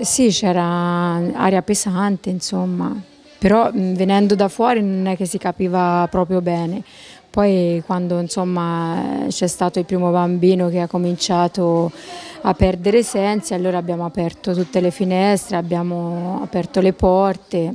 Sì, c'era aria pesante, insomma, però venendo da fuori non è che si capiva proprio bene. Poi quando c'è stato il primo bambino che ha cominciato a perdere sensi, allora abbiamo aperto tutte le finestre, abbiamo aperto le porte.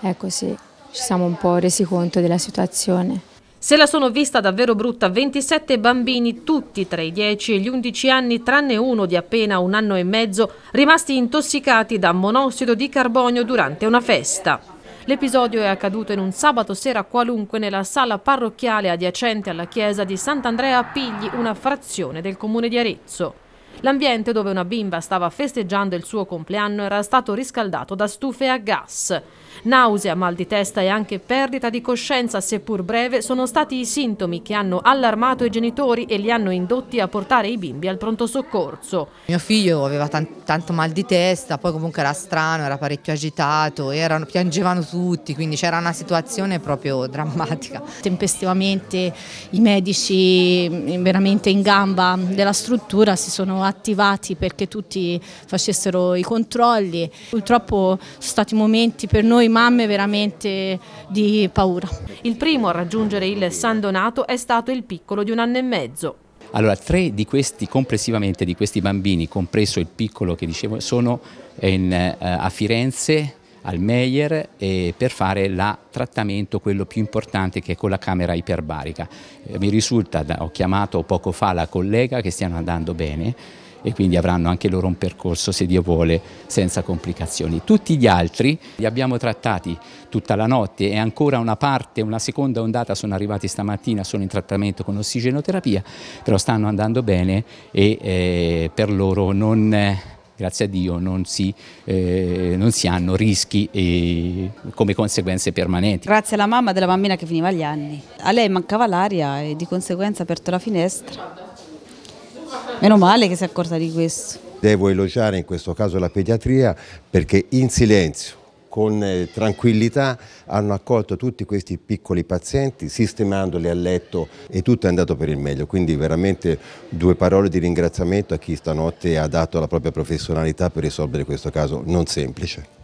Ecco sì, ci siamo un po' resi conto della situazione. Se la sono vista davvero brutta, 27 bambini, tutti tra i 10 e gli 11 anni, tranne uno di appena un anno e mezzo, rimasti intossicati da monossido di carbonio durante una festa. L'episodio è accaduto in un sabato sera qualunque nella sala parrocchiale adiacente alla chiesa di Sant'Andrea a Pigli, una frazione del comune di Arezzo. L'ambiente dove una bimba stava festeggiando il suo compleanno era stato riscaldato da stufe a gas. Nausea, mal di testa e anche perdita di coscienza, seppur breve, sono stati i sintomi che hanno allarmato i genitori e li hanno indotti a portare i bimbi al pronto soccorso. Mio figlio aveva tanto mal di testa, poi comunque era strano, era parecchio agitato, erano, piangevano tutti, quindi c'era una situazione proprio drammatica. Tempestivamente i medici mm, veramente in gamba della struttura si sono attivati attivati perché tutti facessero i controlli. Purtroppo sono stati momenti per noi mamme veramente di paura. Il primo a raggiungere il San Donato è stato il piccolo di un anno e mezzo. Allora, tre di questi, complessivamente di questi bambini, compreso il piccolo che dicevo, sono in, eh, a Firenze, al Meyer eh, per fare il trattamento, quello più importante che è con la camera iperbarica. Eh, mi risulta, ho chiamato poco fa la collega che stiano andando bene e quindi avranno anche loro un percorso, se Dio vuole, senza complicazioni. Tutti gli altri li abbiamo trattati tutta la notte e ancora una parte, una seconda ondata sono arrivati stamattina, sono in trattamento con ossigenoterapia, però stanno andando bene e eh, per loro non eh, grazie a Dio non si, eh, non si hanno rischi eh, come conseguenze permanenti. Grazie alla mamma della bambina che finiva gli anni. A lei mancava l'aria e di conseguenza ha aperto la finestra. Meno male che si è accorta di questo. Devo elogiare in questo caso la pediatria perché in silenzio con eh, tranquillità hanno accolto tutti questi piccoli pazienti sistemandoli a letto e tutto è andato per il meglio, quindi veramente due parole di ringraziamento a chi stanotte ha dato la propria professionalità per risolvere questo caso non semplice.